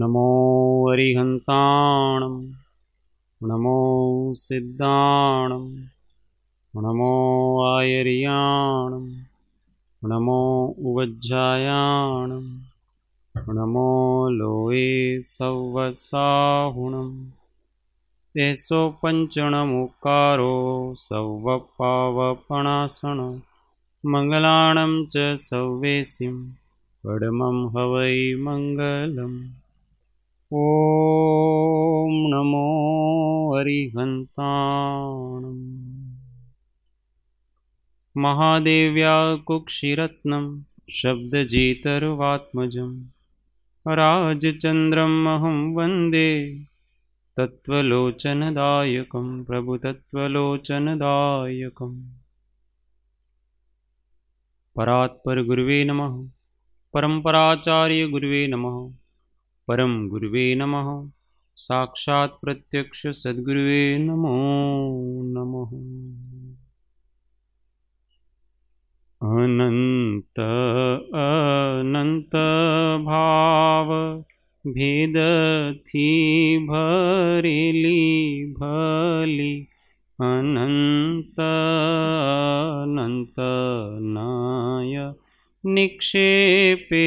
नमो हरिहंता नमो सिद्धाणं नमो आयरियाण नमो उज्रमो लोहे एसो पञ्चणमुकारो सर्वपावपणासन मङ्गलाण् च सौवेशिं पडमं हवै मङ्गलम् ॐ नमो हरिहन्तानम् महादेव्या कुक्षिरत्नं शब्दजीतरुवात्मजं राजचन्द्रमहं वन्दे तत्त्वलोचनदायकं प्रभुतत्त्वलोचनदायकम् परात्परगुर्वे नमः परं नमः परं गुर्वे नमः साक्षात्प्रत्यक्षसद्गुर्वे नमो नमः अनन्त अनन्तभाव ભેદથી ભરેલી ભલી અનંત અનંત નાય નિક્ષેપે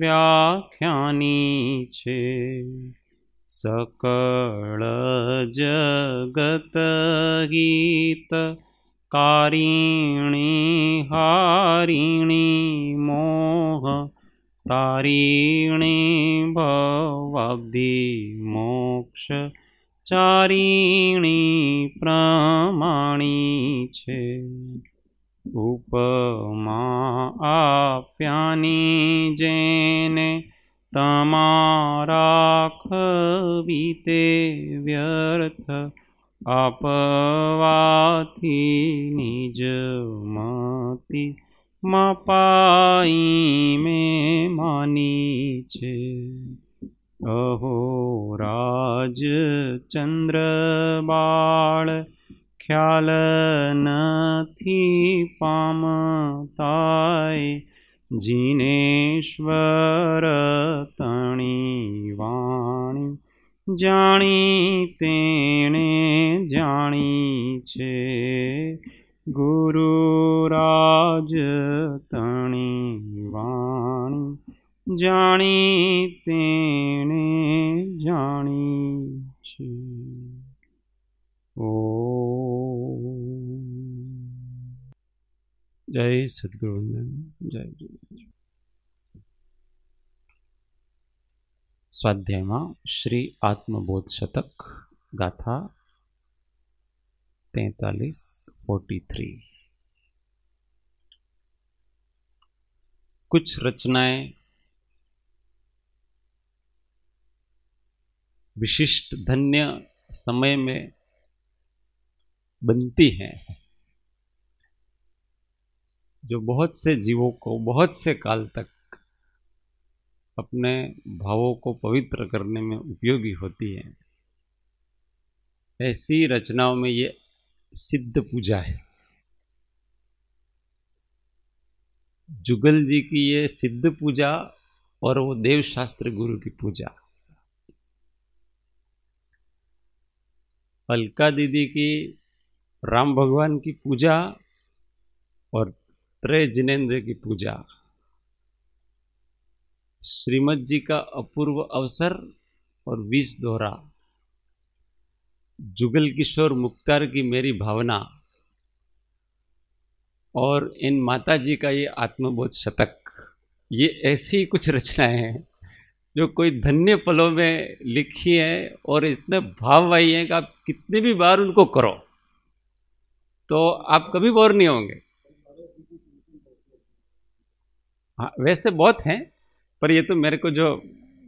વ્યાખ્યાની છે सकल जगतगीत कारिणी હારિણી મોહ તારીણે ભવાબ્ધિ મોક્ષ ચારીણી પ્રમાણી છે ઉપમા આપ્યાની જેને તમારા ખવી તે વ્યર્થ આપવાથી નિજ મતી મપાઈ મેં માની છે અહો રાજ ચંદ્ર બાળ ખ્યાલ નથી પામતાય જીનેશ્વર તણી વાણી જાણી તેણે જાણી છે ગુરુ जानी तेने जानी ओ जय सदगुरुंदन जय स्वाध्याय श्री आत्मबोध शतक गाथा तैतालीस फोर्टी थ्री कुछ रचनाएं विशिष्ट धन्य समय में बनती हैं जो बहुत से जीवों को बहुत से काल तक अपने भावों को पवित्र करने में उपयोगी होती है ऐसी रचनाओं में ये सिद्ध पूजा है जुगल जी की ये सिद्ध पूजा और वो देवशास्त्र गुरु की पूजा अलका दीदी की राम भगवान की पूजा और त्रय जिनेन्द्र की पूजा श्रीमद जी का अपूर्व अवसर और विष दोहरा जुगल किशोर मुख्तार की मेरी भावना और इन माता जी का ये आत्मबोध शतक ये ऐसी कुछ रचनाएं हैं जो कोई धन्य पलों में लिखी है और इतने भाववाही हैं कि आप कितनी भी बार उनको करो तो आप कभी बोर नहीं होंगे हाँ वैसे बहुत हैं पर ये तो मेरे को जो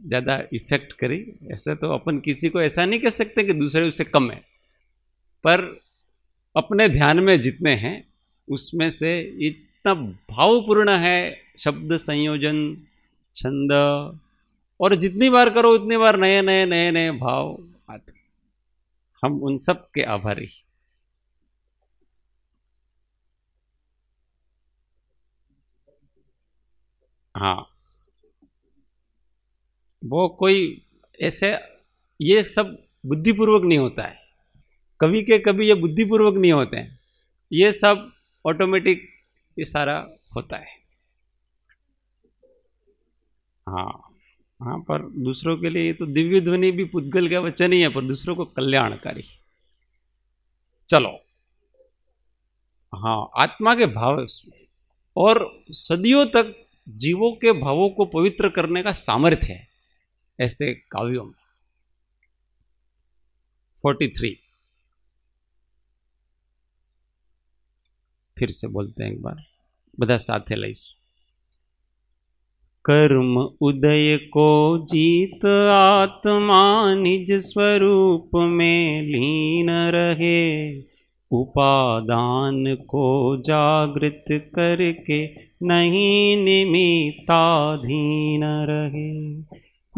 ज़्यादा इफेक्ट करी ऐसे तो अपन किसी को ऐसा नहीं कह सकते कि दूसरे उससे कम है पर अपने ध्यान में जितने हैं उसमें से इतना भावपूर्ण है शब्द संयोजन छंद और जितनी बार करो उतनी बार नए नए नए नए भाव आते हम उन सब के आभारी हाँ वो कोई ऐसे ये सब बुद्धिपूर्वक नहीं होता है कभी के कभी ये बुद्धिपूर्वक नहीं होते हैं ये सब ऑटोमेटिक ये सारा होता है हाँ हाँ पर दूसरों के लिए तो दिव्य ध्वनि भी पुद्गल का वचन ही है पर दूसरों को कल्याणकारी चलो हाँ आत्मा के भाव और सदियों तक जीवों के भावों को पवित्र करने का सामर्थ्य है ऐसे काव्यों में फोर्टी थ्री फिर से बोलते हैं एक बार साथ है લઈશું कर्म उदय को जीत आत्मा निज स्वरूप में लीन रहे उपादान को जागृत करके नहीं निमिताधीन रहे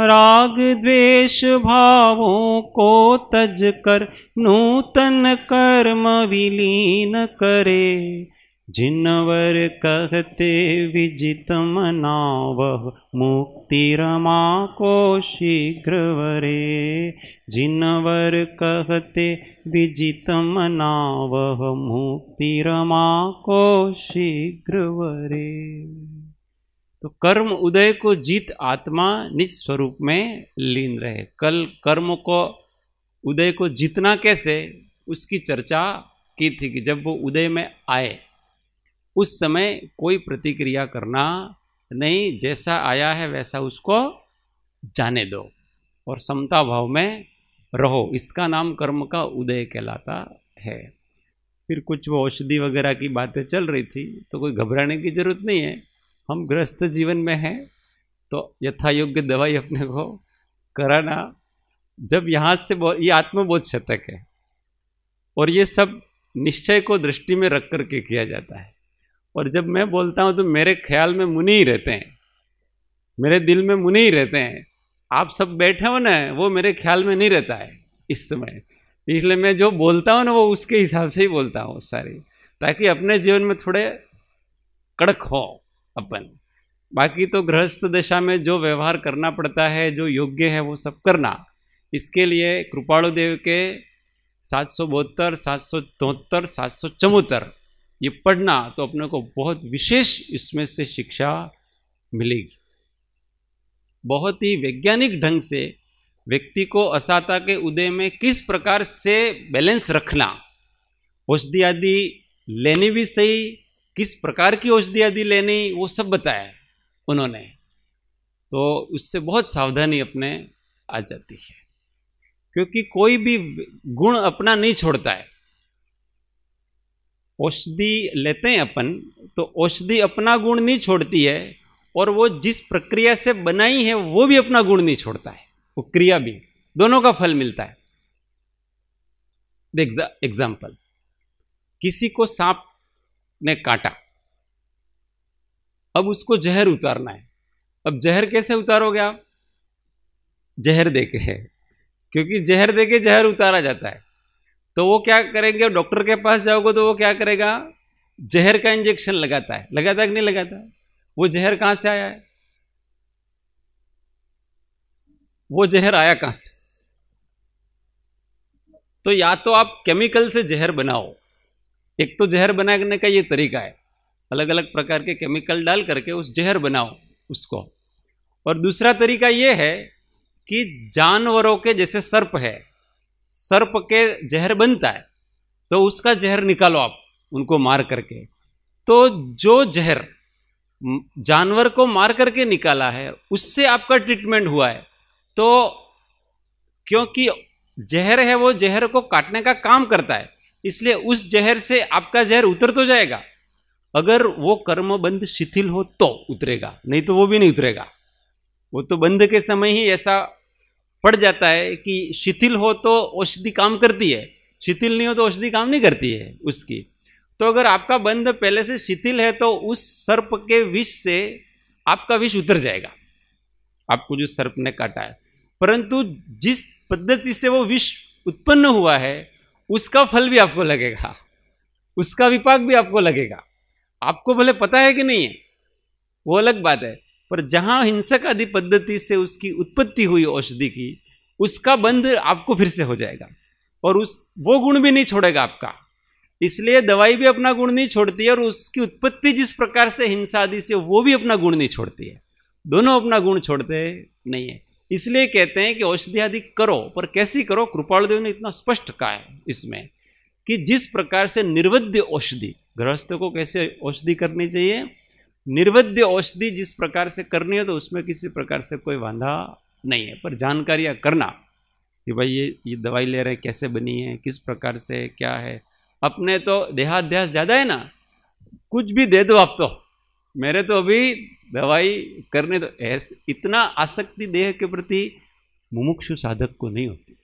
राग द्वेष भावों को तज कर नूतन कर्म विलीन करे जिनवर कहते विजित मनाव मुक्ति रमा को शीघ्रवरे जिनवर कहते विजित मनाव मुक्ति रमा को शीघ्रवरे तो कर्म उदय को जीत आत्मा निज स्वरूप में लीन रहे कल कर्म को उदय को जीतना कैसे उसकी चर्चा की थी कि जब वो उदय में आए उस समय कोई प्रतिक्रिया करना नहीं जैसा आया है वैसा उसको जाने दो और समता भाव में रहो इसका नाम कर्म का उदय कहलाता है फिर कुछ वो औषधि वगैरह की बातें चल रही थी तो कोई घबराने की जरूरत नहीं है हम ग्रस्त जीवन में हैं तो यथा योग्य दवाई अपने को कराना जब यहाँ से ये आत्मबोध शतक है और ये सब निश्चय को दृष्टि में रख करके किया जाता है और जब मैं बोलता हूँ तो मेरे ख्याल में मुनि ही रहते हैं मेरे दिल में मुनि ही रहते हैं आप सब बैठे हो ना वो मेरे ख्याल में नहीं रहता है इस समय इसलिए मैं जो बोलता हूँ ना वो उसके हिसाब से ही बोलता हूँ सारी ताकि अपने जीवन में थोड़े कड़क हो अपन बाकी तो गृहस्थ दशा में जो व्यवहार करना पड़ता है जो योग्य है वो सब करना इसके लिए कृपाणु देव के सात सौ बहत्तर सात सौ चौहत्तर सात सौ चौहत्तर ये पढ़ना तो अपने को बहुत विशेष इसमें से शिक्षा मिलेगी बहुत ही वैज्ञानिक ढंग से व्यक्ति को असाता के उदय में किस प्रकार से बैलेंस रखना औषधि आदि लेनी भी सही किस प्रकार की औषधि आदि लेनी वो सब बताया उन्होंने तो उससे बहुत सावधानी अपने आ जाती है क्योंकि कोई भी गुण अपना नहीं छोड़ता है औषधि लेते हैं अपन तो औषधि अपना गुण नहीं छोड़ती है और वो जिस प्रक्रिया से बनाई है वो भी अपना गुण नहीं छोड़ता है वो क्रिया भी दोनों का फल मिलता है एग्जाम्पल किसी को सांप ने काटा अब उसको जहर उतारना है अब जहर कैसे उतारोगे आप जहर देके है क्योंकि जहर देके जहर उतारा जाता है तो वो क्या करेंगे डॉक्टर के पास जाओगे तो वो क्या करेगा जहर का इंजेक्शन लगाता है लगाता है कि नहीं लगाता है? वो जहर कहां से आया है वो जहर आया कहां से तो या तो आप केमिकल से जहर बनाओ एक तो जहर बनाने का ये तरीका है अलग अलग प्रकार के केमिकल डाल करके उस जहर बनाओ उसको और दूसरा तरीका ये है कि जानवरों के जैसे सर्प है सर्प के जहर बनता है तो उसका जहर निकालो आप उनको मार करके तो जो जहर जानवर को मार करके निकाला है उससे आपका ट्रीटमेंट हुआ है तो क्योंकि जहर है वो जहर को काटने का काम करता है इसलिए उस जहर से आपका जहर उतर तो जाएगा अगर वो कर्म बंद शिथिल हो तो उतरेगा नहीं तो वो भी नहीं उतरेगा वो तो बंध के समय ही ऐसा पड़ जाता है कि शिथिल हो तो औषधि काम करती है शिथिल नहीं हो तो औषधि काम नहीं करती है उसकी तो अगर आपका बंध पहले से शिथिल है तो उस सर्प के विष से आपका विष उतर जाएगा आपको जो सर्प ने काटा है परंतु जिस पद्धति से वो विष उत्पन्न हुआ है उसका फल भी आपको लगेगा उसका विपाक भी आपको लगेगा आपको भले पता है कि नहीं है वो अलग बात है पर जहां हिंसक आदि पद्धति से उसकी उत्पत्ति हुई औषधि की उसका बंध आपको फिर से हो जाएगा और उस वो गुण भी नहीं छोड़ेगा आपका इसलिए दवाई भी अपना गुण नहीं छोड़ती है और उसकी उत्पत्ति जिस प्रकार से हिंसा आदि से वो भी अपना गुण नहीं छोड़ती है दोनों अपना गुण छोड़ते नहीं है इसलिए कहते हैं कि औषधि आदि करो पर कैसी करो कृपालदेव ने इतना स्पष्ट कहा है इसमें कि जिस प्रकार से निर्वध्य औषधि गृहस्थ को कैसे औषधि करनी चाहिए निर्वध्य औषधि जिस प्रकार से करनी है तो उसमें किसी प्रकार से कोई बांधा नहीं है पर जानकारियाँ करना कि भाई ये ये दवाई ले रहे हैं कैसे बनी है किस प्रकार से क्या है अपने तो देहाध्यास ज़्यादा है ना कुछ भी दे दो आप तो मेरे तो अभी दवाई करने तो ऐसे इतना आसक्ति देह के प्रति मुमुक्षु साधक को नहीं होती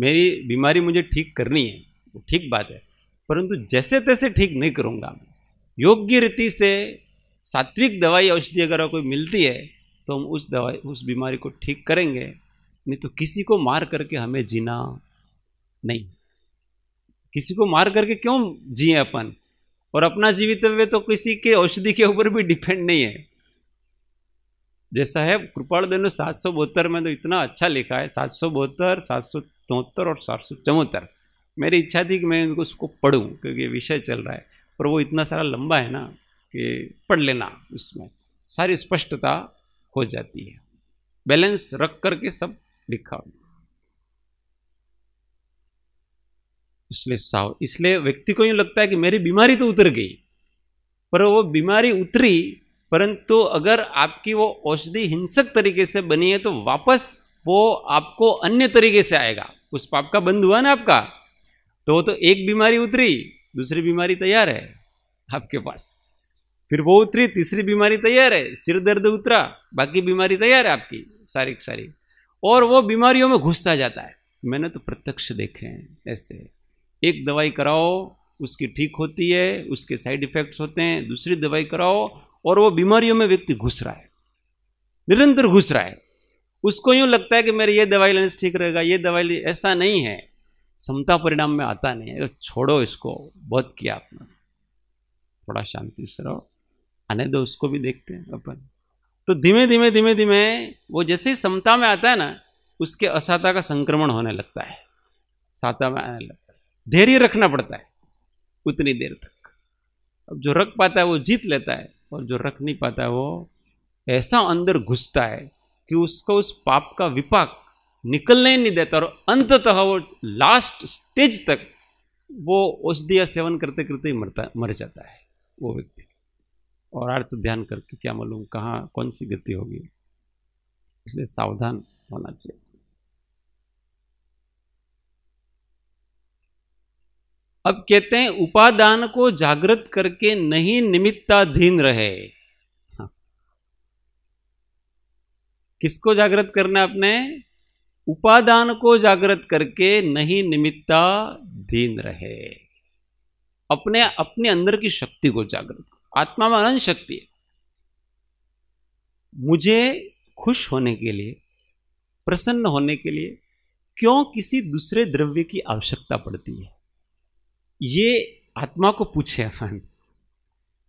मेरी बीमारी मुझे ठीक करनी है वो ठीक बात है परंतु जैसे तैसे ठीक नहीं करूँगा मैं योग्य रीति से सात्विक दवाई औषधि अगर कोई मिलती है तो हम उस दवाई उस बीमारी को ठीक करेंगे नहीं तो किसी को मार करके हमें जीना नहीं किसी को मार करके क्यों जिए अपन और अपना जीवितव्य तो किसी के औषधि के ऊपर भी डिपेंड नहीं है जैसा है कृपाल देनो सात सौ बहत्तर में तो इतना अच्छा लिखा है सात सौ बहत्तर सात सौ चौहत्तर और सात सौ चौहत्तर मेरी इच्छा थी कि मैं उसको पढ़ूँ क्योंकि ये विषय चल रहा है पर वो इतना सारा लंबा है ना कि पढ़ लेना उसमें सारी स्पष्टता हो जाती है बैलेंस रख करके सब लिखा इसलिए साव इसलिए व्यक्ति को यूं लगता है कि मेरी बीमारी तो उतर गई पर वो बीमारी उतरी परंतु अगर आपकी वो औषधि हिंसक तरीके से बनी है तो वापस वो आपको अन्य तरीके से आएगा उस पाप का बंद हुआ ना आपका तो वो तो एक बीमारी उतरी दूसरी बीमारी तैयार है आपके पास फिर वो उतरी तीसरी बीमारी तैयार है सिर दर्द उतरा बाकी बीमारी तैयार है आपकी सारी सारी और वो बीमारियों में घुसता जाता है मैंने तो प्रत्यक्ष देखे हैं ऐसे एक दवाई कराओ उसकी ठीक होती है उसके साइड इफेक्ट्स होते हैं दूसरी दवाई कराओ और वो बीमारियों में व्यक्ति घुस रहा है निरंतर घुस रहा है उसको यूँ लगता है कि मेरे ये दवाई लेने से ठीक रहेगा ये दवाई ऐसा नहीं है समता परिणाम में आता नहीं तो छोड़ो इसको बहुत किया आपने थोड़ा शांति से रहो आने दो उसको भी देखते हैं अपन तो धीमे धीमे धीमे धीमे वो जैसे ही समता में आता है ना उसके असाता का संक्रमण होने लगता है साता में आने लगता है धैर्य रखना पड़ता है उतनी देर तक अब जो रख पाता है वो जीत लेता है और जो रख नहीं पाता है वो ऐसा अंदर घुसता है कि उसको उस पाप का विपाक निकलने ही नहीं देता और अंततः वो लास्ट स्टेज तक वो या सेवन करते करते ही मरता मर जाता है वो व्यक्ति और अर्थ तो ध्यान करके क्या मालूम कहाँ कौन सी गति होगी इसलिए सावधान होना चाहिए अब कहते हैं उपादान को जागृत करके नहीं निमित्ताधीन रहे हाँ। किसको जागृत करना अपने उपादान को जागृत करके नहीं निमित्ता धीन रहे अपने अपने अंदर की शक्ति को जागृत आत्मा में अनंत शक्ति है मुझे खुश होने के लिए प्रसन्न होने के लिए क्यों किसी दूसरे द्रव्य की आवश्यकता पड़ती है ये आत्मा को पूछे अपन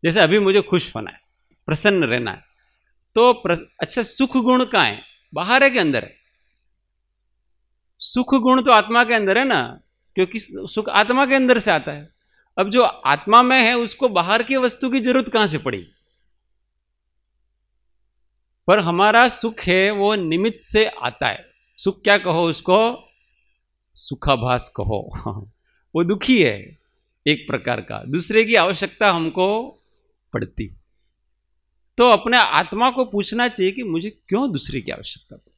जैसे अभी मुझे खुश होना है प्रसन्न रहना है तो अच्छा सुख गुण का है बाहर है कि अंदर है सुख गुण तो आत्मा के अंदर है ना क्योंकि सुख आत्मा के अंदर से आता है अब जो आत्मा में है उसको बाहर की वस्तु की जरूरत कहां से पड़ी पर हमारा सुख है वो निमित्त से आता है सुख क्या कहो उसको सुखाभास कहो वो दुखी है एक प्रकार का दूसरे की आवश्यकता हमको पड़ती तो अपने आत्मा को पूछना चाहिए कि मुझे क्यों दूसरे की आवश्यकता पड़ती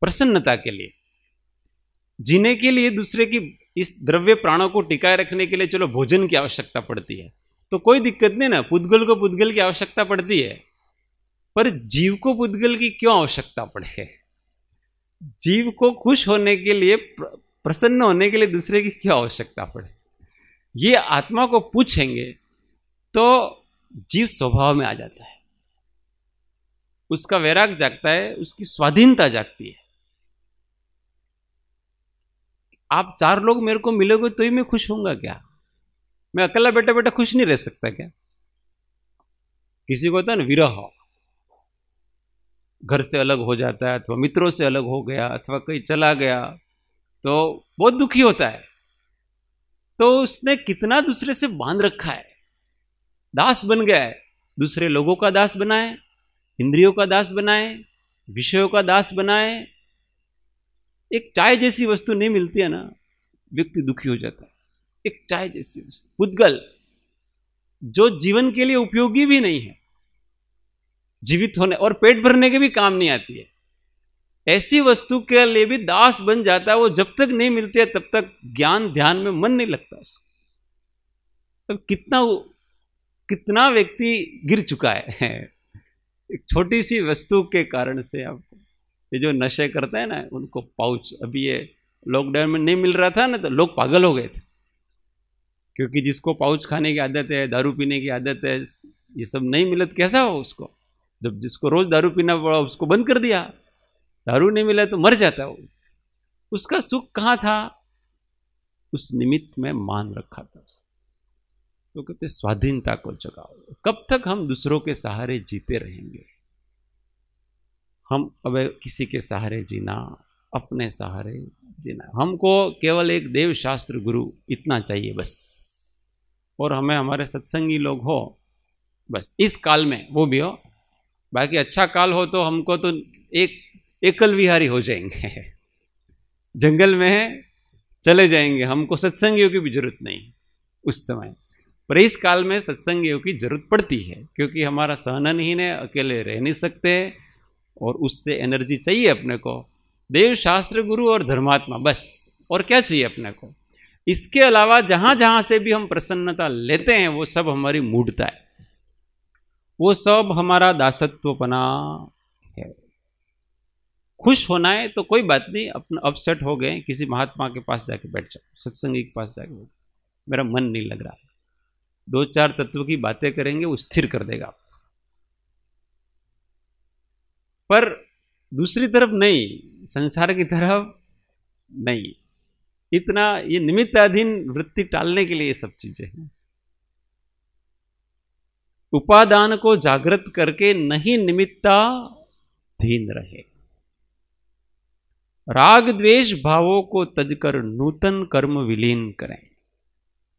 प्रसन्नता के लिए जीने के लिए दूसरे की इस द्रव्य प्राणों को टिकाए रखने के लिए चलो भोजन की आवश्यकता पड़ती है तो कोई दिक्कत नहीं ना पुद्गल को पुद्गल की आवश्यकता पड़ती है पर जीव को पुद्गल की क्यों आवश्यकता पड़े जीव को खुश होने के लिए प्रसन्न होने के लिए दूसरे की क्यों आवश्यकता पड़े ये आत्मा को पूछेंगे तो जीव स्वभाव में आ जाता है उसका वैराग जागता है उसकी स्वाधीनता जागती है आप चार लोग मेरे को मिलोगे तो ही मैं खुश होऊंगा क्या मैं अकेला बेटा बेटा खुश नहीं रह सकता क्या किसी को होता है ना विरह घर से अलग हो जाता है अथवा मित्रों से अलग हो गया अथवा कहीं चला गया तो बहुत दुखी होता है तो उसने कितना दूसरे से बांध रखा है दास बन गया है दूसरे लोगों का दास बनाए इंद्रियों का दास बनाए विषयों का दास बनाए एक चाय जैसी वस्तु नहीं मिलती है ना व्यक्ति दुखी हो जाता है एक चाय जैसी वस्तु पुद्गल जो जीवन के लिए उपयोगी भी नहीं है जीवित होने और पेट भरने के भी काम नहीं आती है ऐसी वस्तु के लिए भी दास बन जाता है वो जब तक नहीं मिलती है तब तक ज्ञान ध्यान में मन नहीं लगता उसको अब कितना कितना व्यक्ति गिर चुका है एक छोटी सी वस्तु के कारण से आपको ये जो नशे करते हैं ना उनको पाउच अभी ये लॉकडाउन में नहीं मिल रहा था ना तो लोग पागल हो गए थे क्योंकि जिसको पाउच खाने की आदत है दारू पीने की आदत है ये सब नहीं मिले तो कैसा हो उसको जब जिसको रोज़ दारू पीना पड़ा उसको बंद कर दिया दारू नहीं मिला तो मर जाता वो उसका सुख कहाँ था उस निमित्त में मान रखा था तो कहते स्वाधीनता को जगाओ कब तक हम दूसरों के सहारे जीते रहेंगे हम अब किसी के सहारे जीना अपने सहारे जीना हमको केवल एक देव शास्त्र गुरु इतना चाहिए बस और हमें हमारे सत्संगी लोग हो बस इस काल में वो भी हो बाकी अच्छा काल हो तो हमको तो एक एकल विहारी हो जाएंगे जंगल में चले जाएंगे हमको सत्संगियों की भी जरूरत नहीं उस समय पर इस काल में सत्संगियों की जरूरत पड़ती है क्योंकि हमारा सहनन ही ने अकेले रह नहीं सकते और उससे एनर्जी चाहिए अपने को देव शास्त्र गुरु और धर्मात्मा बस और क्या चाहिए अपने को इसके अलावा जहाँ जहाँ से भी हम प्रसन्नता लेते हैं वो सब हमारी मूडता है वो सब हमारा दासत्वपना है खुश होना है तो कोई बात नहीं अपना अपसेट हो गए किसी महात्मा के पास जाके बैठ जाओ सत्संगी के पास जाके बैठ मेरा मन नहीं लग रहा दो चार तत्व की बातें करेंगे वो स्थिर कर देगा आप पर दूसरी तरफ नहीं संसार की तरफ नहीं इतना ये निमित्ताधीन वृत्ति टालने के लिए ये सब चीजें हैं उपादान को जागृत करके नहीं निमित्ताधीन रहे राग द्वेष भावों को तज कर नूतन कर्म विलीन करें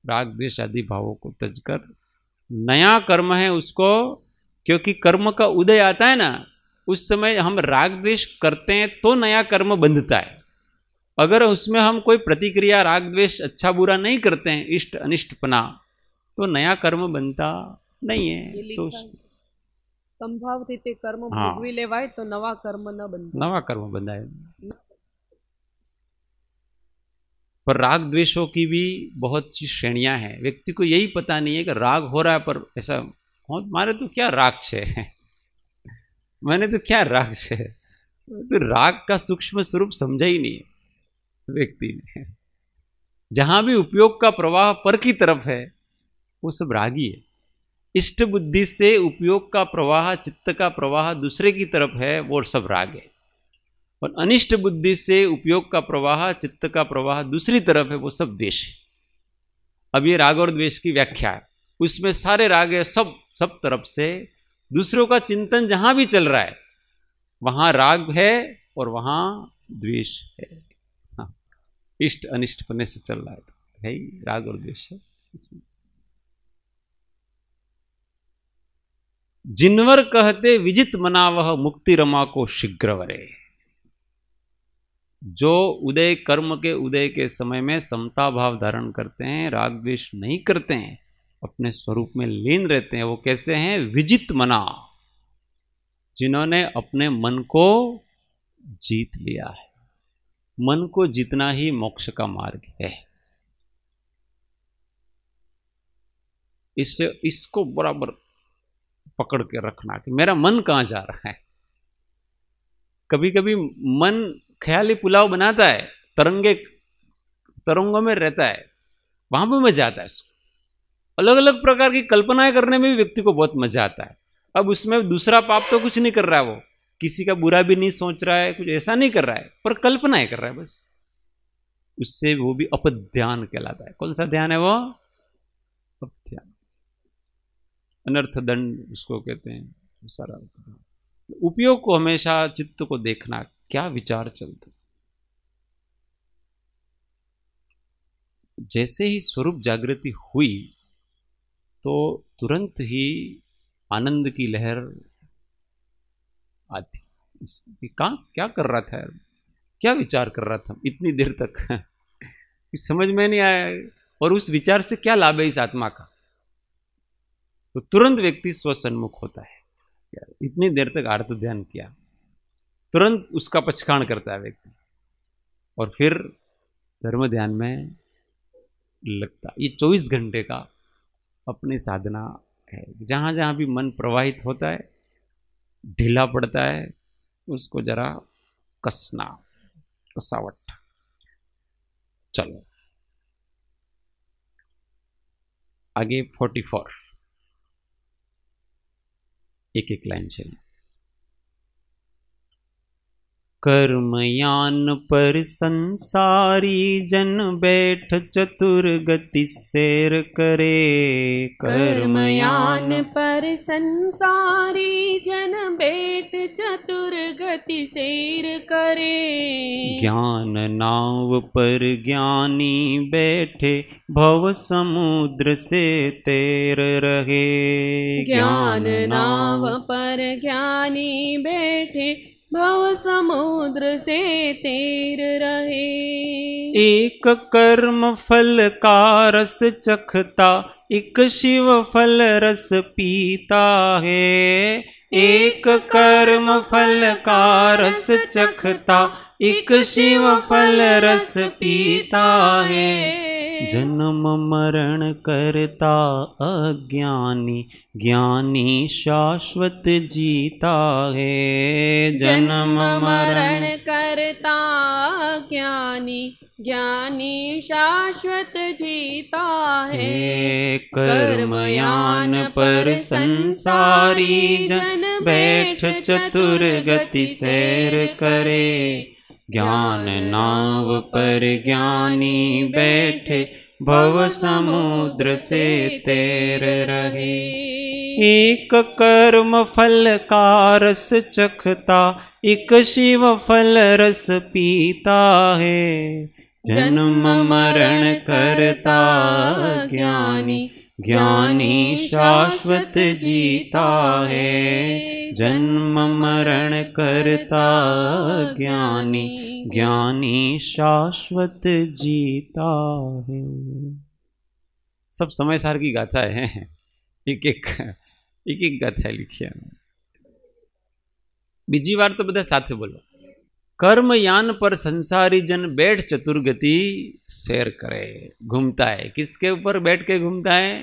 राग द्वेष आदि भावों को तज कर नया कर्म है उसको क्योंकि कर्म का उदय आता है ना उस समय हम राग द्वेष करते हैं तो नया कर्म बंधता है अगर उसमें हम कोई प्रतिक्रिया राग द्वेष अच्छा बुरा नहीं करते हैं इष्ट अनिष्टपना तो नया कर्म बनता नहीं है तो સંભાવ રીતે કર્મ ભોગવી લેવાય તો नवा कर्म ન બંધાય નવા કર્મ બંધાય पर राग द्वेषों की भी बहुत सी श्रेणियां हैं व्यक्ति को यही पता नहीं है कि राग हो रहा है पर ऐसा मारे तो क्या राग छे मैंने तो क्या राग से तो राग का सूक्ष्म स्वरूप समझा ही नहीं व्यक्ति ने जहां भी उपयोग का प्रवाह पर की तरफ है वो सब रागी है इष्ट बुद्धि से उपयोग का प्रवाह चित्त का प्रवाह दूसरे की तरफ है वो सब राग है और अनिष्ट बुद्धि से उपयोग का प्रवाह चित्त का प्रवाह दूसरी तरफ है वो सब द्वेष है अब ये राग और द्वेष की व्याख्या है उसमें सारे राग है सब सब तरफ से दूसरों का चिंतन जहां भी चल रहा है वहां राग है और वहां द्वेष है हाँ इष्ट अनिष्ट पने से चल रहा है तो है ही राग और द्वेष है जिनवर कहते विजित मना वह मुक्ति रमा को शीघ्र वरे जो उदय कर्म के उदय के समय में समता भाव धारण करते हैं राग द्वेष नहीं करते हैं अपने स्वरूप में लीन रहते हैं वो कैसे हैं विजित मना जिन्होंने अपने मन को जीत लिया है मन को जीतना ही मोक्ष का मार्ग है इसलिए इसको बराबर पकड़ के रखना कि मेरा मन कहां जा रहा है कभी कभी मन ख्याली पुलाव बनाता है तरंगे तरंगों में रहता है वहां पर मैं जाता है अलग अलग प्रकार की कल्पनाएं करने में भी व्यक्ति को बहुत मजा आता है अब उसमें दूसरा पाप तो कुछ नहीं कर रहा है वो किसी का बुरा भी नहीं सोच रहा है कुछ ऐसा नहीं कर रहा है पर कल्पनाएं कर रहा है बस उससे वो भी अपध्यान कहलाता है कौन सा ध्यान है वो अपध्यान अनर्थ दंड उसको कहते हैं सारा उपयोग को हमेशा चित्त को देखना क्या विचार चलते जैसे ही स्वरूप जागृति हुई तो तुरंत ही आनंद की लहर आती कहाँ क्या कर रहा था क्या विचार कर रहा था इतनी देर तक समझ में नहीं आया और उस विचार से क्या लाभ है इस आत्मा का तो तुरंत व्यक्ति स्वसन्मुख होता है इतनी देर तक आर्त ध्यान किया तुरंत उसका पछकाण करता है व्यक्ति और फिर धर्म ध्यान में लगता ये 24 घंटे का अपनी साधना है जहाँ जहाँ भी मन प्रवाहित होता है ढीला पड़ता है उसको जरा कसना कसावट चलो आगे फोर्टी फोर एक एक लाइन चलिए कर्मयान पर संसारी जन बैठ चतुर गति शेर करे कर्मयान पर संसारी जन बैठ चतुर गति शेर करे ज्ञान नाव पर ज्ञानी बैठे भव समुद्र से तैर रहे ज्ञान नाव पर ज्ञानी बैठे भव समुद्र से तेर रहे एक कर्म फल का रस चखता एक शिव फल रस पीता है एक कर्म फल का रस चखता एक शिव फल रस पीता है जन्म मरण करता अज्ञानी ज्ञानी शाश्वत जीता है जन्म मरण करता ज्ञानी ज्ञानी शाश्वत जीता है कर्मयान पर संसारी जन बैठ चतुर गति सैर करे ज्ञान नाव पर ज्ञानी बैठे भव समुद्र से तैर रहे एक कर्म फल का रस चखता एक शिव फल रस पीता है जन्म मरण करता ज्ञानी ज्ञानी शाश्वत जीता है जन्म मरण करता ज्ञानी ज्ञानी शाश्वत जीता है सब समय सार की गाथा है एक एक एक एक गाथा लिखी बीजी बार तो बदा साथ बोलो कर्मयान पर संसारी जन बैठ चतुर्गति शेर करे घूमता है किसके ऊपर बैठ के घूमता है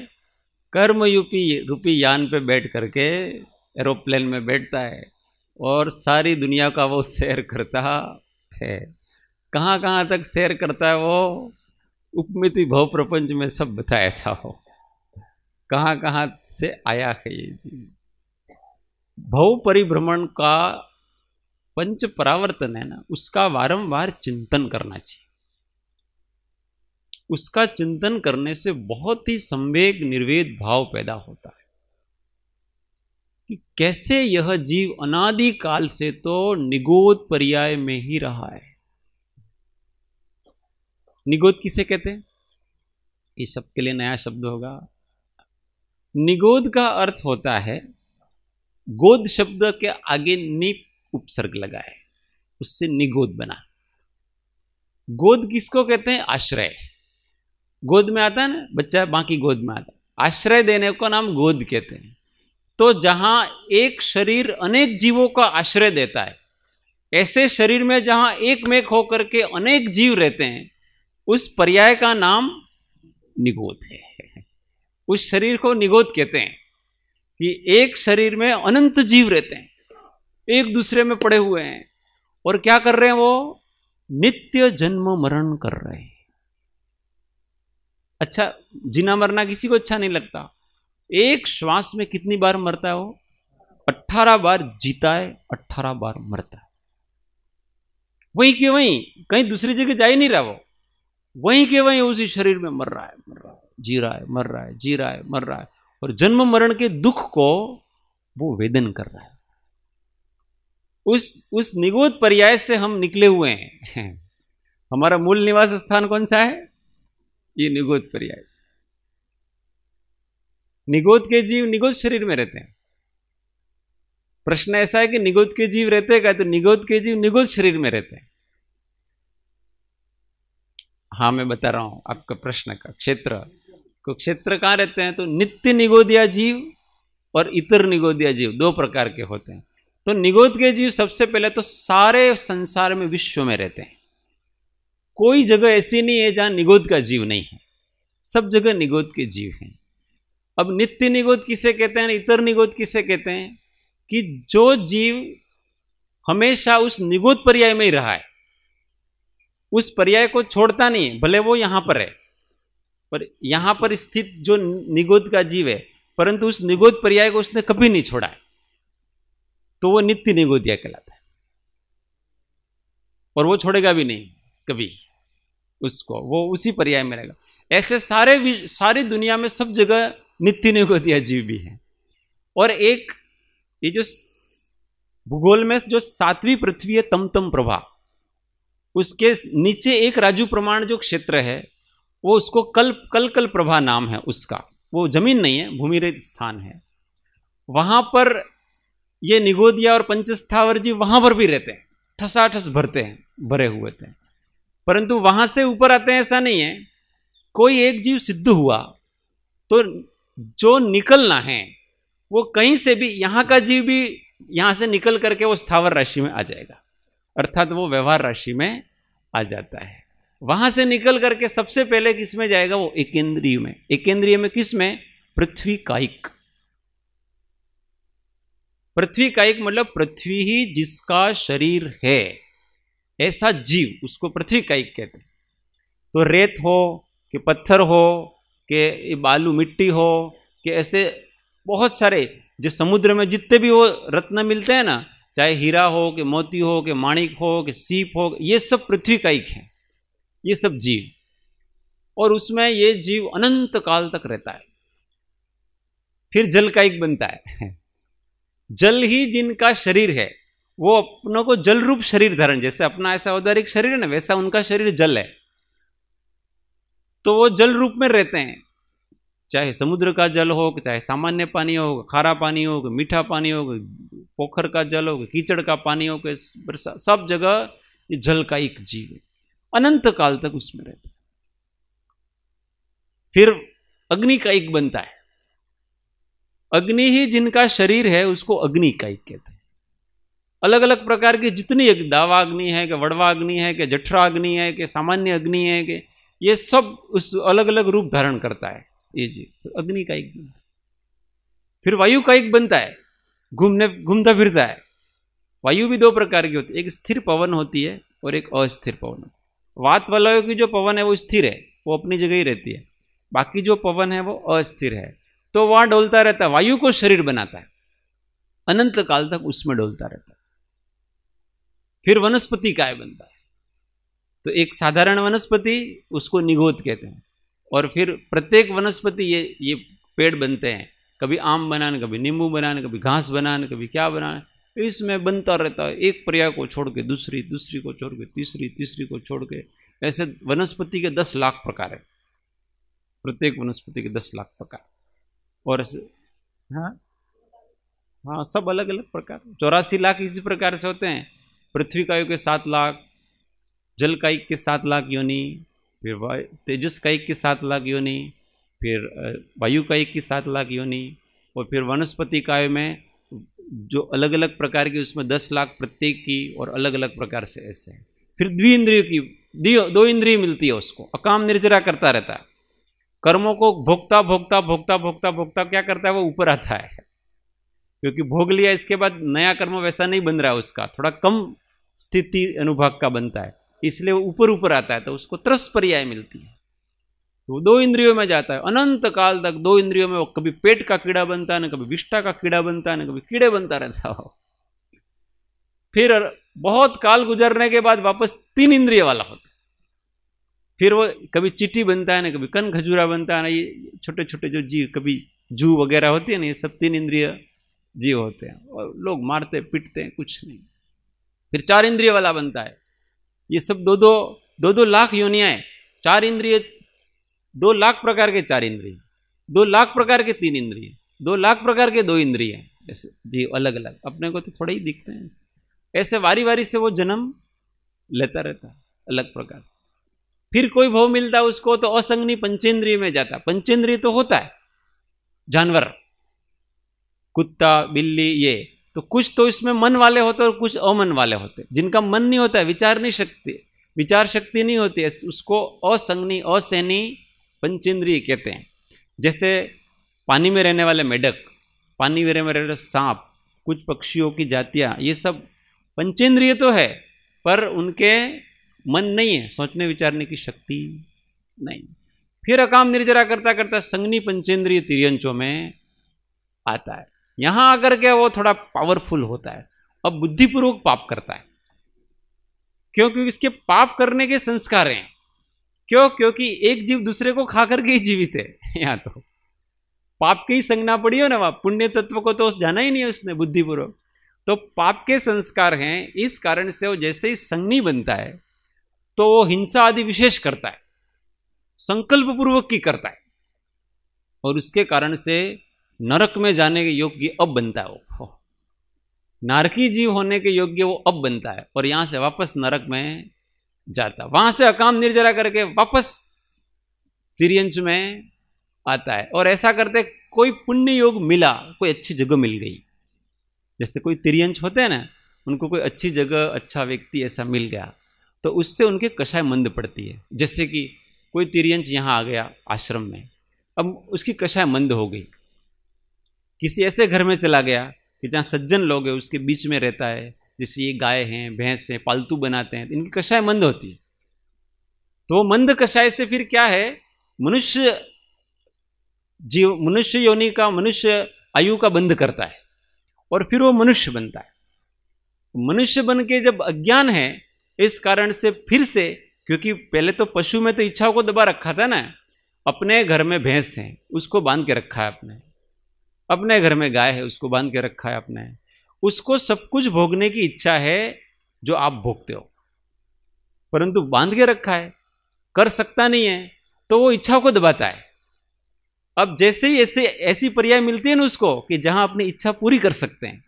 कर्म यूपी रूपी यान पे बैठ करके एरोप्लेन में बैठता है और सारी दुनिया का वो शेर करता है कहाँ कहाँ तक शेर करता है वो उपमिति भव प्रपंच में सब बताया था वो कहाँ कहाँ से आया है ये जी भव परिभ्रमण का पंच परावर्तन है ना उसका वारंवार चिंतन करना चाहिए उसका चिंतन करने से बहुत ही संवेग निर्वेद भाव पैदा होता है कि कैसे यह जीव अनादि काल से तो निगोद पर्याय में ही रहा है निगोद किसे कहते हैं ये सबके लिए नया शब्द होगा निगोद का अर्थ होता है गोद शब्द के आगे नी उपसर्ग लगाए उससे निगोद बना गोद किसको कहते हैं आश्रय गोद में आता है ना बच्चा बाकी गोद में आता है आश्रय देने को नाम गोद कहते हैं तो जहां एक शरीर अनेक जीवों का आश्रय देता है ऐसे शरीर में जहां एक मेक होकर के अनेक जीव रहते हैं उस पर्याय का नाम निगोद है उस शरीर को निगोद कहते हैं कि एक शरीर में अनंत जीव रहते हैं एक दूसरे में पड़े हुए हैं और क्या कर रहे हैं वो नित्य जन्म मरण कर रहे हैं अच्छा जीना मरना किसी को अच्छा नहीं लगता एक श्वास में कितनी बार मरता है वो अट्ठारह बार जीता है अट्ठारह बार मरता है वहीं के वहीं कहीं दूसरी जगह जा ही नहीं रहा वो वहीं के वहीं उसी शरीर में मर रहा है मर रहा है जी रहा है मर रहा है जी रहा है मर रहा है और जन्म मरण के दुख को वो वेदन कर रहा है उस उस निगोद पर्याय से हम निकले हुए हैं हमारा मूल निवास स्थान कौन सा है ये निगोद पर्याय निगोद के जीव निगोद शरीर में रहते हैं प्रश्न ऐसा है कि निगोद के जीव रहते क्या तो निगोद के जीव निगोद शरीर में रहते हैं हाँ मैं बता रहा हूं आपका प्रश्न का क्षेत्र को क्षेत्र कहां रहते हैं तो नित्य निगोदिया जीव और इतर निगोदिया जीव दो प्रकार के होते हैं तो निगोद के जीव सबसे पहले तो सारे संसार में विश्व में रहते हैं कोई जगह ऐसी नहीं है जहां निगोद का जीव नहीं है सब जगह निगोद के जीव हैं अब नित्य निगोद किसे कहते हैं इतर निगोद किसे कहते हैं कि जो जीव हमेशा उस निगोद पर्याय में ही रहा है उस पर्याय को छोड़ता नहीं है भले वो यहां पर है पर यहां पर स्थित जो निगोद का जीव है परंतु उस निगोद पर्याय को उसने कभी नहीं छोड़ा है तो वो नित्य निगोदिया कहलाता है और वो छोड़ेगा भी नहीं कभी उसको वो उसी पर्याय में रहेगा ऐसे सारे सारी दुनिया में सब जगह नित्य निगोदिया जीव भी है और एक ये जो भूगोल में जो सातवीं पृथ्वी है तमतम प्रभा उसके नीचे एक राजू प्रमाण जो क्षेत्र है वो उसको कल कल कल प्रभा नाम है उसका वो जमीन नहीं है भूमिरहित स्थान है वहां पर ये निगोदिया और पंचस्थावर जी वहां पर भी रहते हैं ठसाठस भरते हैं भरे हुए थे परंतु वहां से ऊपर आते हैं ऐसा नहीं है कोई एक जीव सिद्ध हुआ तो जो निकलना है वो कहीं से भी यहां का जीव भी यहां से निकल करके वो स्थावर राशि में आ जाएगा अर्थात वो व्यवहार राशि में आ जाता है वहां से निकल करके सबसे पहले किस में जाएगा वो एकेंद्रीय में एकेंद्रीय में किस में पृथ्वी कायिक पृथ्वी का एक मतलब पृथ्वी ही जिसका शरीर है ऐसा जीव उसको पृथ्वी का एक कहते हैं तो रेत हो कि पत्थर हो कि बालू मिट्टी हो कि ऐसे बहुत सारे जो समुद्र में जितने भी वो रत्न मिलते हैं ना चाहे हीरा हो कि मोती हो कि माणिक हो कि सीप हो ये सब पृथ्वी का एक है ये सब जीव और उसमें ये जीव अनंत काल तक रहता है फिर जल का एक बनता है जल ही जिनका शरीर है वो अपनों को जल रूप शरीर धारण जैसे अपना ऐसा औदारिक शरीर है ना वैसा उनका शरीर जल है तो वो जल रूप में रहते हैं चाहे समुद्र का जल हो चाहे सामान्य पानी हो खारा पानी हो मीठा पानी हो पोखर का जल हो कीचड़ का पानी हो सब जगह ये जल का एक जीव है अनंत काल तक उसमें रहता है फिर अग्नि का एक बनता है अग्नि ही जिनका शरीर है उसको अग्नि इकाई कहते हैं अलग अलग प्रकार की जितनी दावा अग्नि है कि वड़वा अग्नि है कि जठरा अग्नि है कि सामान्य अग्नि है कि ये सब उस अलग अलग रूप धारण करता है ये जी अग्नि का एक फिर वायु का एक बनता है घूमने घूमता फिरता है वायु भी दो प्रकार की होती है एक स्थिर पवन होती है और एक अस्थिर पवन होती है वात वलयों की जो पवन है वो स्थिर है वो अपनी जगह ही रहती है बाकी जो पवन है वो अस्थिर है तो वहां डोलता रहता है वायु को शरीर बनाता है अनंत काल तक उसमें डोलता रहता है फिर वनस्पति काय बनता है तो एक साधारण वनस्पति उसको निगोद कहते हैं और फिर प्रत्येक वनस्पति ये ये पेड़ बनते हैं कभी आम बनाने कभी नींबू बनाने कभी घास बनाने कभी क्या बनाने इसमें बनता रहता है एक पर्याय को छोड़ के दूसरी दूसरी को छोड़ के तीसरी तीसरी को छोड़ के ऐसे वनस्पति के दस लाख प्रकार है प्रत्येक वनस्पति के दस लाख प्रकार और हाँ हाँ सब अलग अलग प्रकार चौरासी लाख इसी प्रकार से होते हैं पृथ्वी कायु के सात लाख जल कायिक के सात लाख योनि फिर वायु तेजस कायिक के सात लाख योनि फिर वायु कायिक की सात लाख योनि और फिर वनस्पति कायु में जो अलग अलग प्रकार की उसमें दस लाख प्रत्येक की और अलग अलग प्रकार से ऐसे फिर द्वि इंद्रियों की दो इंद्रिय मिलती है उसको अकाम निर्जरा करता रहता है कर्मों को भोगता भोगता भोगता भोगता भोगता क्या करता है वो ऊपर आता है क्योंकि भोग लिया इसके बाद नया कर्म वैसा नहीं बन रहा है उसका थोड़ा कम स्थिति अनुभाग का बनता है इसलिए वो ऊपर ऊपर आता है तो उसको त्रस पर्याय मिलती है तो दो इंद्रियों में जाता है अनंत काल तक दो इंद्रियों में वो कभी पेट का कीड़ा बनता है ना कभी विष्ठा का कीड़ा बनता है ना कभी कीड़े बनता रहता हो फिर बहुत काल गुजरने के बाद वापस तीन इंद्रिय वाला होता है फिर वो कभी चिट्टी बनता है ना कभी कन खजूरा बनता है ना ये छोटे छोटे जो जीव कभी जू वगैरह होते हैं ना ये सब तीन इंद्रिय जीव होते हैं और लोग मारते पीटते हैं कुछ नहीं फिर चार इंद्रिय वाला बनता है ये सब दो दो दो दो लाख योनियाएं चार इंद्रिय दो लाख प्रकार के चार इंद्रिय दो लाख प्रकार के तीन इंद्रिय दो लाख प्रकार के दो इंद्रिय ऐसे जीव अलग अलग अपने को तो थोड़े ही दिखते हैं ऐसे वारी वारी से वो जन्म लेता रहता है अलग प्रकार फिर कोई भव मिलता उसको तो असंगनी पंचेंद्रिय में जाता पंचेंद्रिय तो होता है जानवर कुत्ता बिल्ली ये तो कुछ तो इसमें मन वाले होते और कुछ अमन वाले होते जिनका मन नहीं होता है विचार नहीं शक्ति विचार शक्ति नहीं होती है उसको असंगनी असैनी पंचेंद्रिय कहते हैं जैसे पानी में रहने वाले मेढक पानी में रहने वाले सांप कुछ पक्षियों की जातियाँ ये सब पंचेंद्रिय तो है पर उनके मन नहीं है सोचने विचारने की शक्ति नहीं फिर अकाम निर्जरा करता करता संगनी पंचेंद्रीय तिरंचों में आता है यहां आकर के वो थोड़ा पावरफुल होता है अब बुद्धिपूर्वक पाप करता है क्यों क्योंकि इसके पाप करने के संस्कार हैं क्यों क्योंकि एक जीव दूसरे को खा करके ही जीवित है यहां तो पाप की ही संगना पड़ी हो ना वहां पुण्य तत्व को तो जाना ही नहीं है उसने बुद्धिपूर्वक तो पाप के संस्कार हैं इस कारण से वो जैसे ही संगनी बनता है तो वो हिंसा आदि विशेष करता है संकल्प पूर्वक की करता है और उसके कारण से नरक में जाने के योग्य अब बनता है वो नारकी जीव होने के योग्य वो अब बनता है और यहां से वापस नरक में जाता है वहां से अकाम निर्जरा करके वापस तिरियंश में आता है और ऐसा करते कोई पुण्य योग मिला कोई अच्छी जगह मिल गई जैसे कोई तिरियंश होते हैं ना उनको कोई अच्छी जगह अच्छा व्यक्ति ऐसा मिल गया तो उससे उनके कषाय मंद पड़ती है जैसे कि कोई तिरियंश यहाँ आ गया आश्रम में अब उसकी कषाय मंद हो गई किसी ऐसे घर में चला गया कि जहाँ सज्जन लोग हैं उसके बीच में रहता है जैसे ये गाय हैं भैंस हैं पालतू बनाते हैं तो इनकी कषाय मंद होती है तो मंद कषाय से फिर क्या है मनुष्य जीव मनुष्य योनि का मनुष्य आयु का बंध करता है और फिर वो मनुष्य बनता है मनुष्य बन के जब अज्ञान है इस कारण से फिर से क्योंकि पहले तो पशु में तो इच्छाओं को दबा रखा था ना अपने घर में भैंस है उसको बांध के रखा है आपने अपने घर में गाय है उसको बांध के रखा है आपने उसको सब कुछ भोगने की इच्छा है जो आप भोगते हो परंतु बांध के रखा है कर सकता नहीं है तो वो इच्छाओं को दबाता है अब जैसे ही ऐसे ऐसी पर्याय मिलती है ना उसको कि जहां अपनी इच्छा पूरी कर सकते हैं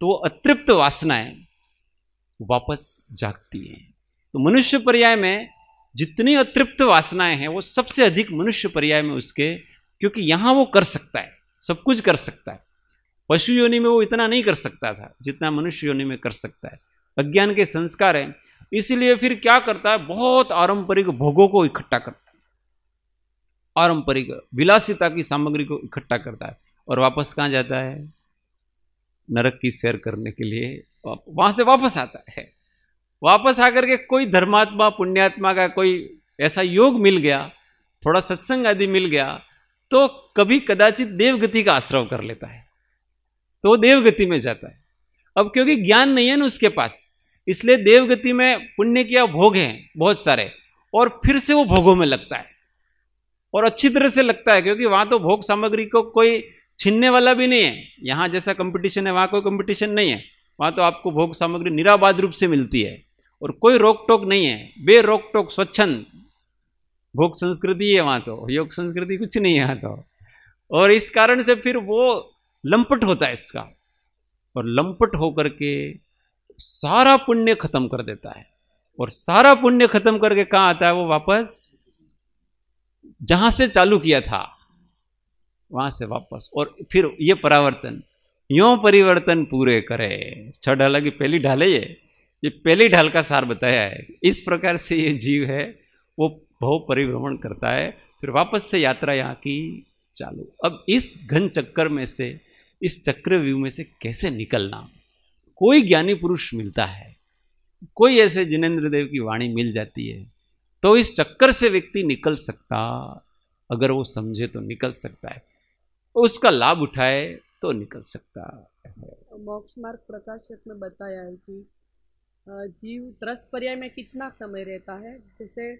तो वो अतृप्त वासनाएं वापस जागती है तो मनुष्य पर्याय में जितनी अतृप्त वासनाएं हैं वो सबसे अधिक मनुष्य पर्याय में उसके क्योंकि यहाँ वो कर सकता है सब कुछ कर सकता है पशु योनि में वो इतना नहीं कर सकता था जितना मनुष्य योनि में कर सकता है अज्ञान के संस्कार हैं इसीलिए फिर क्या करता है बहुत आरंपरिक भोगों को इकट्ठा करता है आरंपरिक विलासिता की सामग्री को इकट्ठा करता है और वापस कहाँ जाता है नरक की सैर करने के लिए वहां से वापस आता है वापस आकर के कोई धर्मात्मा पुण्यात्मा का कोई ऐसा योग मिल गया थोड़ा सत्संग आदि मिल गया तो कभी कदाचित देवगति का आश्रव कर लेता है तो देवगति में जाता है अब क्योंकि ज्ञान नहीं है ना उसके पास इसलिए देवगति में पुण्य किया भोग हैं बहुत सारे और फिर से वो भोगों में लगता है और अच्छी तरह से लगता है क्योंकि वहां तो भोग सामग्री को कोई छीनने वाला भी नहीं है यहाँ जैसा कंपटीशन है वहां कोई कंपटीशन नहीं है वहाँ तो आपको भोग सामग्री निराबाद रूप से मिलती है और कोई रोक टोक नहीं है बे रोक टोक स्वच्छंद भोग संस्कृति है वहाँ तो योग संस्कृति कुछ नहीं है यहाँ तो और इस कारण से फिर वो लंपट होता है इसका और लंपट होकर के सारा पुण्य खत्म कर देता है और सारा पुण्य खत्म करके कहाँ आता है वो वापस जहां से चालू किया था वहां से वापस और फिर ये परावर्तन यो परिवर्तन पूरे करे छह ढाला की पहली ढाल है ये ये पहली ढाल का सार बताया है इस प्रकार से ये जीव है वो बहु परिभ्रमण करता है फिर वापस से यात्रा यहाँ की चालू अब इस घन चक्कर में से इस चक्र व्यू में से कैसे निकलना कोई ज्ञानी पुरुष मिलता है कोई ऐसे जिनेन्द्र देव की वाणी मिल जाती है तो इस चक्कर से व्यक्ति निकल सकता अगर वो समझे तो निकल सकता है उसका लाभ उठाए तो निकल सकता है तो मोक्ष मार्ग प्रकाशक में बताया है कि जीव त्रस्त पर्याय में कितना समय रहता है जैसे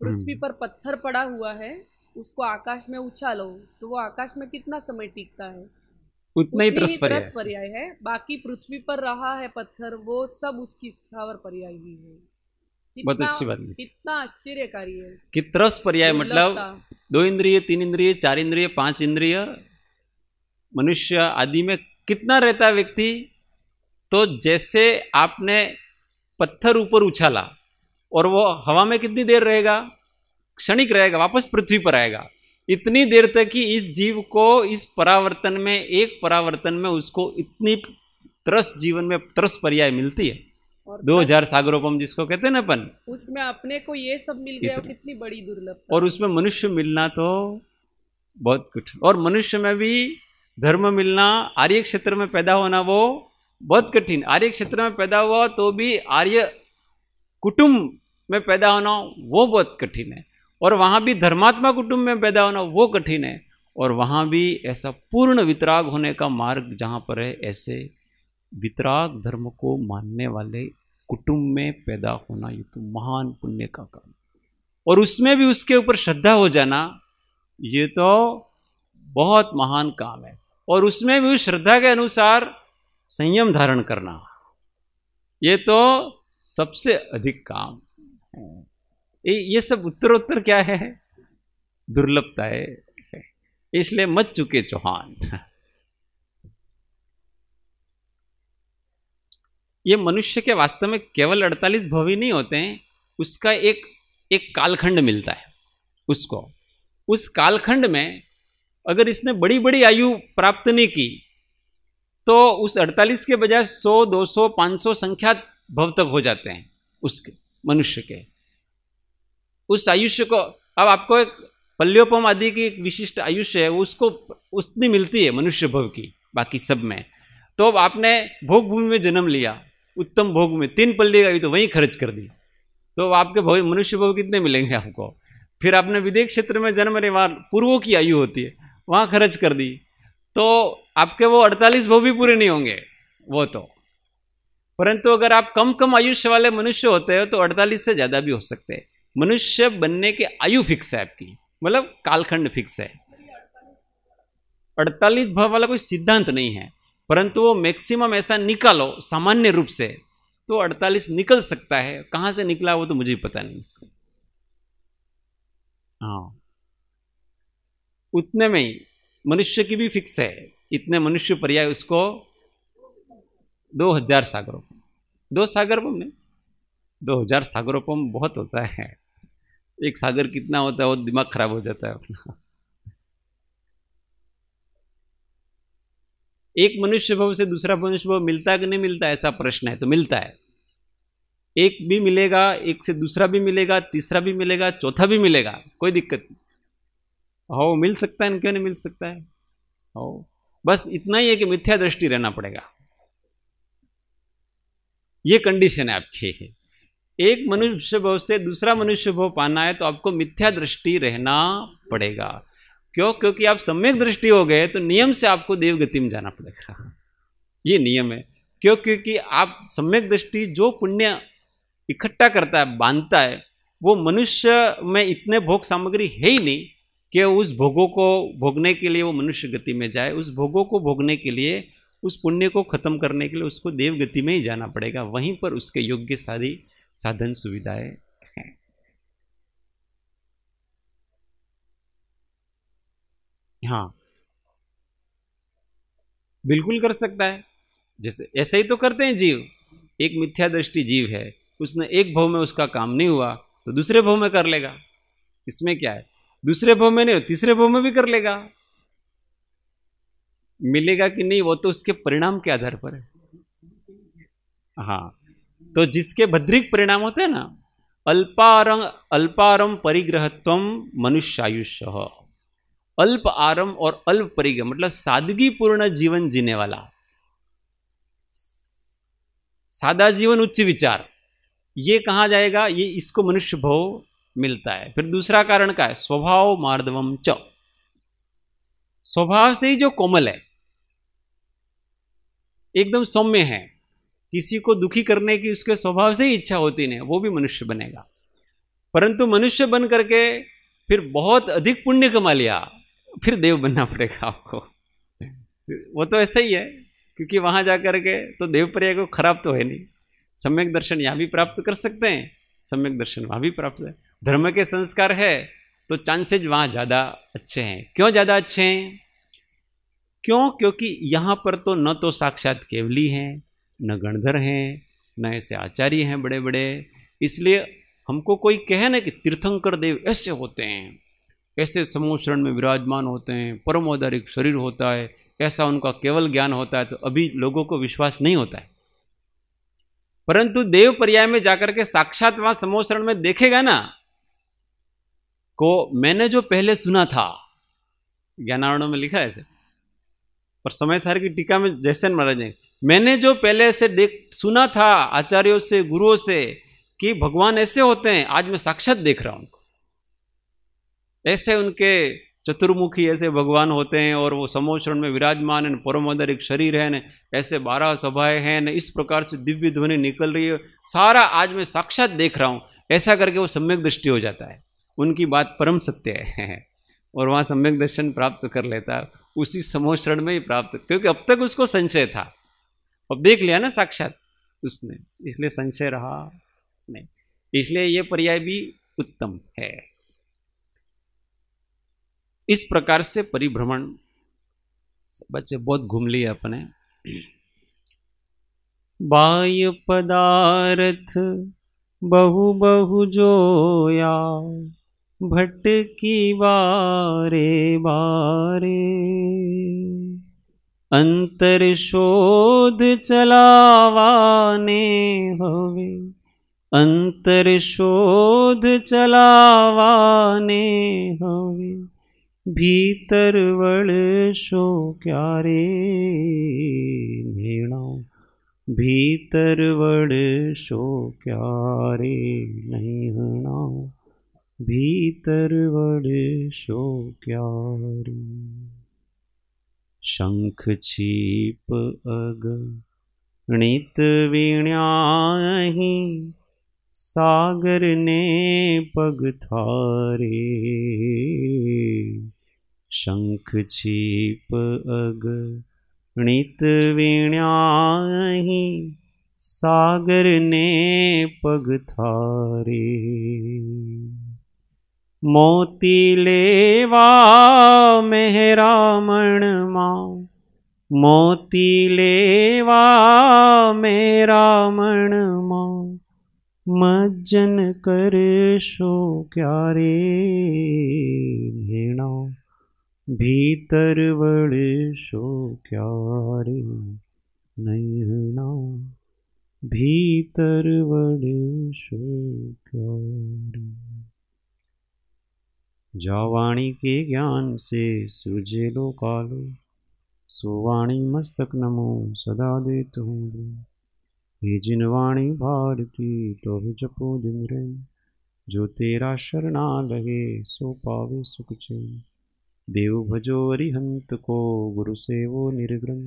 पृथ्वी हम्म। पर पत्थर पड़ा हुआ है उसको आकाश में उछालो तो वो आकाश में कितना समय टिकता है उतना ही त्रस्त पर्याय पर्याय है बाकी पृथ्वी पर रहा है पत्थर वो सब उसकी स्थावर पर्याय ही है बहुत अच्छी बात कितना आश्चर्यकारी है कि त्रस पर्याय मतलब दो इंद्रिय तीन इंद्रिय चार इंद्रिय पांच इंद्रिय मनुष्य आदि में कितना रहता है व्यक्ति तो जैसे आपने पत्थर ऊपर उछाला और वो हवा में कितनी देर रहेगा क्षणिक रहेगा वापस पृथ्वी पर आएगा इतनी देर तक कि इस जीव को इस परावर्तन में एक परावर्तन में उसको इतनी त्रस जीवन में त्रस पर्याय मिलती है दो हजार सागरोपम जिसको कहते हैं ना अपन उसमें अपने को ये सब मिल गया कितनी बड़ी दुर्लभ और उसमें मनुष्य मिलना तो बहुत कुछ और मनुष्य में भी धर्म मिलना आर्य क्षेत्र में पैदा होना वो बहुत कठिन आर्य क्षेत्र में पैदा हुआ तो भी आर्य कुटुंब में पैदा होना वो बहुत कठिन है और वहाँ भी धर्मात्मा कुटुंब में पैदा होना वो कठिन है और वहाँ भी ऐसा पूर्ण वितराग होने का मार्ग जहाँ पर है ऐसे वितराग धर्म को मानने वाले कुटुंब में पैदा होना ये तो महान पुण्य का काम और उसमें भी उसके ऊपर श्रद्धा हो जाना ये तो बहुत महान काम है और उसमें भी श्रद्धा के अनुसार संयम धारण करना ये तो सबसे अधिक काम है ये सब उत्तर उत्तर क्या है दुर्लभता है इसलिए मत चुके चौहान ये मनुष्य के वास्तव में केवल 48 भवी नहीं होते हैं उसका एक एक कालखंड मिलता है उसको उस कालखंड में अगर इसने बड़ी बड़ी आयु प्राप्त नहीं की तो उस 48 के बजाय 100, 200, 500 संख्या भवतब हो जाते हैं उसके मनुष्य के उस आयुष्य को अब आपको एक पल्योपम आदि की एक विशिष्ट आयुष्य है उसको उतनी मिलती है मनुष्य भव की बाकी सब में तो अब आपने भोग भूमि में जन्म लिया उत्तम भोग में तीन पल्ले का तो वहीं खर्च कर दी तो आपके भव मनुष्य भव कितने मिलेंगे आपको फिर आपने विदेश क्षेत्र में जन्म रहे वहाँ पूर्वों की आयु होती है वहाँ खर्च कर दी तो आपके वो अड़तालीस वो भी पूरे नहीं होंगे वो तो परंतु अगर आप कम कम आयुष्य वाले मनुष्य होते हो तो अड़तालीस से ज़्यादा भी हो सकते हैं मनुष्य बनने की आयु फिक्स है आपकी मतलब कालखंड फिक्स है अड़तालीस भाव वाला कोई सिद्धांत नहीं है परंतु वो मैक्सिमम ऐसा निकालो सामान्य रूप से तो 48 निकल सकता है कहां से निकला वो तो मुझे पता नहीं हाँ उतने में ही मनुष्य की भी फिक्स है इतने मनुष्य पर्याय उसको दो हजार सागरोपम दो सागरपम नहीं दो हजार सागरोपम बहुत होता है एक सागर कितना होता है वो दिमाग खराब हो जाता है अपना एक मनुष्य भव से दूसरा मनुष्य भव मिलता कि नहीं मिलता ऐसा प्रश्न है तो मिलता है एक भी मिलेगा एक से दूसरा भी मिलेगा तीसरा भी मिलेगा चौथा भी मिलेगा कोई दिक्कत नहीं हो मिल सकता है क्यों नहीं मिल सकता है हो बस इतना ही है कि मिथ्या दृष्टि रहना पड़ेगा ये कंडीशन है आपकी एक मनुष्य भव से दूसरा मनुष्य भव पाना है तो आपको मिथ्या दृष्टि रहना पड़ेगा क्यों क्योंकि आप सम्यक दृष्टि हो गए तो नियम से आपको देव गति में जाना पड़ेगा ये नियम है क्यों क्योंकि आप सम्यक दृष्टि जो पुण्य इकट्ठा करता है बांधता है वो मनुष्य में इतने भोग सामग्री है ही नहीं कि उस भोगों को भोगने के लिए वो मनुष्य गति में जाए उस भोगों को भोगने के लिए उस पुण्य को खत्म करने के लिए उसको देव गति में ही जाना पड़ेगा वहीं पर उसके योग्य सारी साधन सुविधाएं हैं हाँ बिल्कुल कर सकता है जैसे ऐसे ही तो करते हैं जीव एक मिथ्या दृष्टि जीव है उसने एक भाव में उसका काम नहीं हुआ तो दूसरे भाव में कर लेगा इसमें क्या है दूसरे भाव में नहीं हो तीसरे भाव में भी कर लेगा मिलेगा कि नहीं वो तो उसके परिणाम के आधार पर है हाँ तो जिसके भद्रिक परिणाम होते हैं ना अल्पारम अल्पारम परिग्रहत्व मनुष्यायुष अल्प आरम और अल्प परिग्रह मतलब सादगी पूर्ण जीवन जीने वाला सादा जीवन उच्च विचार ये कहा जाएगा ये इसको मनुष्य भव मिलता है फिर दूसरा कारण का है स्वभाव मार्दवम च स्वभाव से ही जो कोमल है एकदम सौम्य है किसी को दुखी करने की उसके स्वभाव से ही इच्छा होती नहीं वो भी मनुष्य बनेगा परंतु मनुष्य बन करके फिर बहुत अधिक पुण्य कमा लिया फिर देव बनना पड़ेगा आपको वो तो ऐसा ही है क्योंकि वहां जाकर के तो देव पर्याय को खराब तो है नहीं सम्यक दर्शन यहाँ भी प्राप्त कर सकते हैं सम्यक दर्शन वहाँ भी प्राप्त है धर्म के संस्कार है तो चांसेज वहाँ ज़्यादा अच्छे हैं क्यों ज़्यादा अच्छे हैं क्यों क्योंकि यहाँ पर तो न तो साक्षात केवली हैं न गणधर हैं न ऐसे आचार्य हैं बड़े बड़े इसलिए हमको कोई कहे ना कि तीर्थंकर देव ऐसे होते हैं ऐसे समूह शरण में विराजमान होते हैं परमोदारिक शरीर होता है ऐसा उनका केवल ज्ञान होता है तो अभी लोगों को विश्वास नहीं होता है परंतु देव पर्याय में जाकर के साक्षात वहां समोसरण में देखेगा ना को मैंने जो पहले सुना था ज्ञानावरणों में लिखा है ऐसे पर समय सार की टीका में जैसे महाराज ने मैंने जो पहले से देख सुना था आचार्यों से गुरुओं से कि भगवान ऐसे होते हैं आज मैं साक्षात देख रहा हूं ऐसे उनके चतुर्मुखी ऐसे भगवान होते हैं और वो समोषण में विराजमान है परमोदर एक शरीर है न ऐसे बारह सभाएं हैं न इस प्रकार से दिव्य ध्वनि निकल रही है सारा आज मैं साक्षात देख रहा हूँ ऐसा करके वो सम्यक दृष्टि हो जाता है उनकी बात परम सत्य है और वहाँ सम्यक दर्शन प्राप्त कर लेता है उसी समोषण में ही प्राप्त क्योंकि अब तक उसको संशय था अब देख लिया ना साक्षात उसने इसलिए संशय रहा नहीं इसलिए ये पर्याय भी उत्तम है इस प्रकार से परिभ्रमण बच्चे बहुत घूम लिए अपने बाह्य पदार्थ बहु बहु जोया भट्ट की बारे बारे अंतर शोध चलावाने हवे अंतर शोध चलावाने हवे भीतरव शो भीतर निीतरव शो क्याे भीतर भीतरव शो अग नित विन्याही सागर ने पगारे शंख शङ्खछीप अग णितवीण्याहि सागर ने पग थारे मोती लेवा मेहरामण मा मोती लेवा मेरा मण मा मज्जन कर शो क्यारे भेणा भीतर बड़े शो क्या रे नैना भीतर बड़े शो क्या जावाणी के ज्ञान से सूझे लो कालो सुवाणी मस्तक नमो सदा देत हूँ हे जिनवाणी भारती तो भी जपो दिमरे जो तेरा शरणा लगे सो पावे सुख चैन देव भजो अरिहंत को गुरु सेवो निर्ग्रम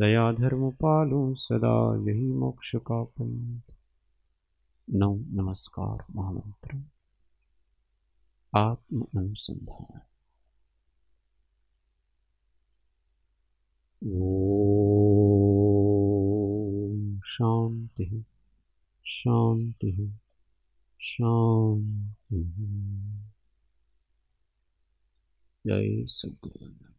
दया धर्म पालो सदा यही मोक्ष का पंथ नौ नमस्कार महामंत्र आत्म अनुसंधान शांति शांति शांति Yay, so good.